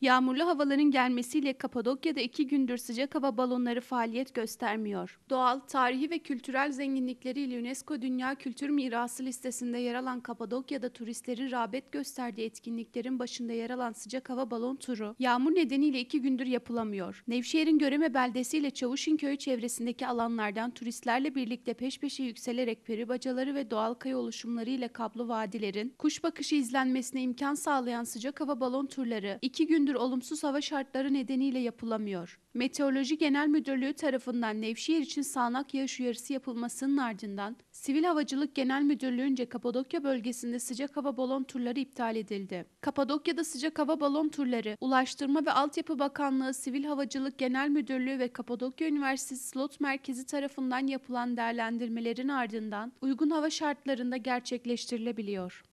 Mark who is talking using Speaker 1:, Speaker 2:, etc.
Speaker 1: Yağmurlu havaların gelmesiyle Kapadokya'da iki gündür sıcak hava balonları faaliyet göstermiyor. Doğal, tarihi ve kültürel zenginlikleriyle UNESCO Dünya Kültür Mirası listesinde yer alan Kapadokya'da turistlerin rağbet gösterdiği etkinliklerin başında yer alan sıcak hava balon turu, yağmur nedeniyle iki gündür yapılamıyor. Nevşehir'in Göreme beldesi ile Çavuşinköy çevresindeki alanlardan turistlerle birlikte peş peşe yükselerek peri bacaları ve doğal kaya oluşumları ile kaplı vadilerin, kuş bakışı izlenmesine imkan sağlayan sıcak hava balon turları, iki gündür gündür olumsuz hava şartları nedeniyle yapılamıyor. Meteoroloji Genel Müdürlüğü tarafından Nevşehir için sağanak yağış uyarısı yapılmasının ardından Sivil Havacılık Genel Müdürlüğü'nce Kapadokya bölgesinde sıcak hava balon turları iptal edildi. Kapadokya'da sıcak hava balon turları Ulaştırma ve Altyapı Bakanlığı Sivil Havacılık Genel Müdürlüğü ve Kapadokya Üniversitesi Slot Merkezi tarafından yapılan değerlendirmelerin ardından uygun hava şartlarında gerçekleştirilebiliyor.